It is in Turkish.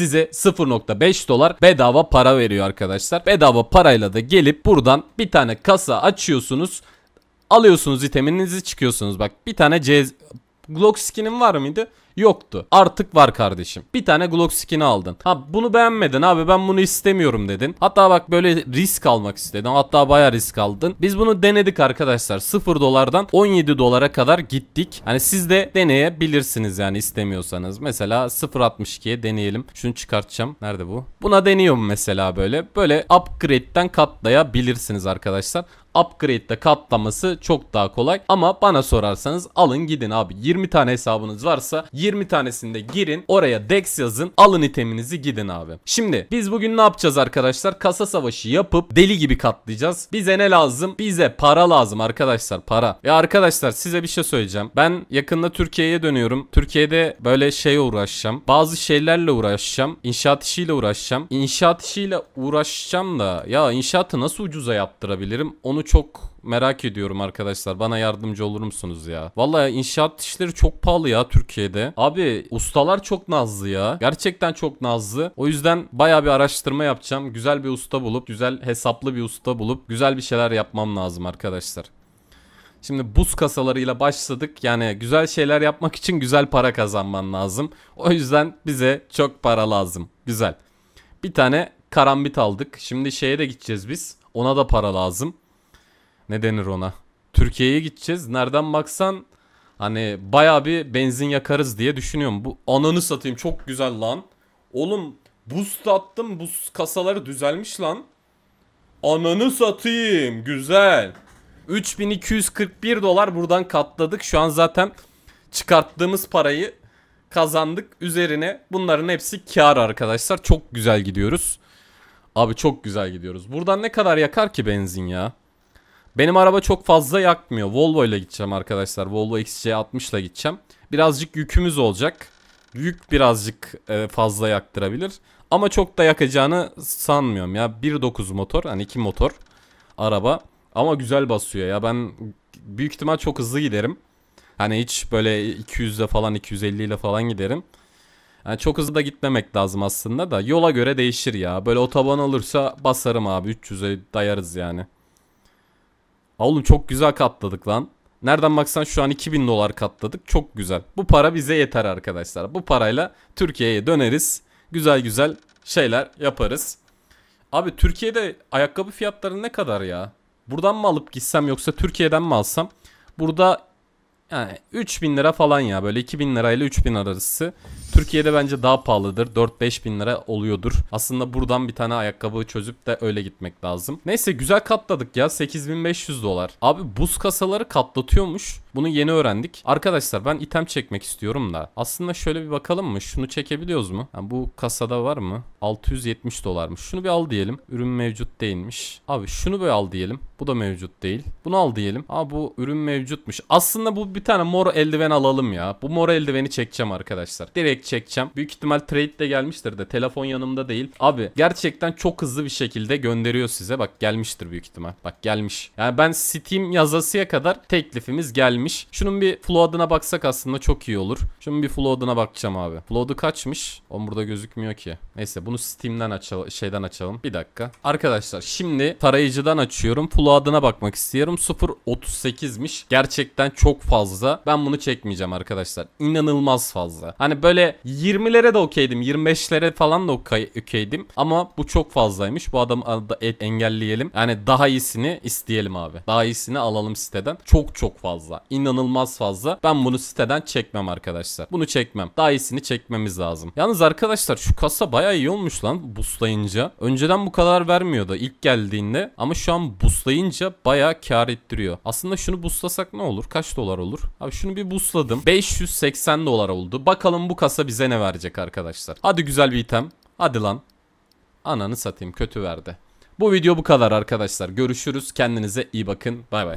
size 0.5 dolar bedava para veriyor arkadaşlar. Bedava parayla da gelip buradan bir tane kasa açıyorsunuz. Alıyorsunuz iteminizi çıkıyorsunuz. Bak bir tane C Glock skinim var mıydı? Yoktu. Artık var kardeşim. Bir tane Glock skin'i aldın. Ha bunu beğenmedin abi ben bunu istemiyorum dedin. Hatta bak böyle risk almak istedin. Hatta baya risk aldın. Biz bunu denedik arkadaşlar. 0 dolardan 17 dolara kadar gittik. Hani siz de deneyebilirsiniz yani istemiyorsanız. Mesela 0.62'ye deneyelim. Şunu çıkartacağım. Nerede bu? Buna deniyorum mesela böyle. Böyle upgrade'den katlayabilirsiniz arkadaşlar upgrade'de katlaması çok daha kolay. Ama bana sorarsanız alın gidin abi. 20 tane hesabınız varsa 20 20 tanesinde girin. Oraya dex yazın. Alın iteminizi gidin abi. Şimdi biz bugün ne yapacağız arkadaşlar? Kasa savaşı yapıp deli gibi katlayacağız. Bize ne lazım? Bize para lazım arkadaşlar para. Ve arkadaşlar size bir şey söyleyeceğim. Ben yakında Türkiye'ye dönüyorum. Türkiye'de böyle şeye uğraşacağım. Bazı şeylerle uğraşacağım. İnşaat işiyle uğraşacağım. İnşaat işiyle uğraşacağım da ya inşaatı nasıl ucuza yaptırabilirim? Onu çok merak ediyorum arkadaşlar. Bana yardımcı olur musunuz ya? Vallahi inşaat işleri çok pahalı ya Türkiye'de. Abi ustalar çok nazlı ya. Gerçekten çok nazlı. O yüzden baya bir araştırma yapacağım. Güzel bir usta bulup, güzel hesaplı bir usta bulup güzel bir şeyler yapmam lazım arkadaşlar. Şimdi buz kasalarıyla başladık. Yani güzel şeyler yapmak için güzel para kazanman lazım. O yüzden bize çok para lazım. Güzel. Bir tane karambit aldık. Şimdi şeye de gideceğiz biz. Ona da para lazım. Ne denir ona? Türkiye'ye gideceğiz. Nereden baksan Hani baya bir benzin yakarız diye düşünüyorum. Bu ananı satayım çok güzel lan. Oğlum buz attım buz kasaları düzelmiş lan. Ananı satayım güzel. 3241 dolar buradan katladık. Şu an zaten çıkarttığımız parayı kazandık. Üzerine bunların hepsi kar arkadaşlar. Çok güzel gidiyoruz. Abi çok güzel gidiyoruz. Buradan ne kadar yakar ki benzin ya? Benim araba çok fazla yakmıyor. Volvo ile gideceğim arkadaşlar. Volvo XC60 ile gideceğim. Birazcık yükümüz olacak. Yük birazcık e, fazla yaktırabilir. Ama çok da yakacağını sanmıyorum ya. 1.9 motor hani 2 motor araba. Ama güzel basıyor ya. Ben büyük ihtimal çok hızlı giderim. Hani hiç böyle 200'le falan 250 ile falan giderim. Yani çok hızlı da gitmemek lazım aslında da yola göre değişir ya. Böyle otoban olursa basarım abi 300'e dayarız yani oğlum çok güzel katladık lan. Nereden baksan şu an 2000 dolar katladık. Çok güzel. Bu para bize yeter arkadaşlar. Bu parayla Türkiye'ye döneriz. Güzel güzel şeyler yaparız. Abi Türkiye'de ayakkabı fiyatları ne kadar ya? Buradan mı alıp gitsem yoksa Türkiye'den mi alsam? Burada yani 3000 lira falan ya böyle 2000 lirayla 3000 arası. Türkiye'de bence daha pahalıdır. 4-5 bin lira oluyordur. Aslında buradan bir tane ayakkabı çözüp de öyle gitmek lazım. Neyse güzel katladık ya. 8500 dolar. Abi buz kasaları katlatıyormuş. Bunu yeni öğrendik. Arkadaşlar ben item çekmek istiyorum da. Aslında şöyle bir bakalım mı? Şunu çekebiliyoruz mu? Yani bu kasada var mı? 670 dolarmış. Şunu bir al diyelim. Ürün mevcut değilmiş. Abi şunu böyle al diyelim. Bu da mevcut değil. Bunu al diyelim. Aa bu ürün mevcutmuş. Aslında bu bir tane mor eldiven alalım ya. Bu mor eldiveni çekeceğim arkadaşlar. Direkt çekeceğim. Büyük ihtimal trade de gelmiştir de. Telefon yanımda değil. Abi gerçekten çok hızlı bir şekilde gönderiyor size. Bak gelmiştir büyük ihtimal. Bak gelmiş. Yani ben Steam yazasıya kadar teklifimiz gelmiş değilmiş. Şunun bir flow adına baksak aslında çok iyi olur. Şunun bir flow adına bakacağım abi. Float'u kaçmış? O burada gözükmüyor ki. Neyse bunu Steam'den açalım. Şeyden açalım. Bir dakika. Arkadaşlar şimdi tarayıcıdan açıyorum. Flow adına bakmak istiyorum. 0.38'miş. Gerçekten çok fazla. Ben bunu çekmeyeceğim arkadaşlar. İnanılmaz fazla. Hani böyle 20'lere de okeydim. 25'lere falan da okeydim. Ama bu çok fazlaymış. Bu adamı da engelleyelim. Yani daha iyisini isteyelim abi. Daha iyisini alalım siteden. Çok çok fazla inanılmaz fazla. Ben bunu siteden çekmem arkadaşlar. Bunu çekmem. Daha iyisini çekmemiz lazım. Yalnız arkadaşlar şu kasa baya iyi olmuş lan buslayınca. Önceden bu kadar vermiyordu ilk geldiğinde ama şu an buslayınca baya kar ettiriyor. Aslında şunu buslasak ne olur? Kaç dolar olur? Abi şunu bir busladım. 580 dolar oldu. Bakalım bu kasa bize ne verecek arkadaşlar. Hadi güzel bir item. Hadi lan. Ananı satayım kötü verdi. Bu video bu kadar arkadaşlar. Görüşürüz. Kendinize iyi bakın. Bay bay.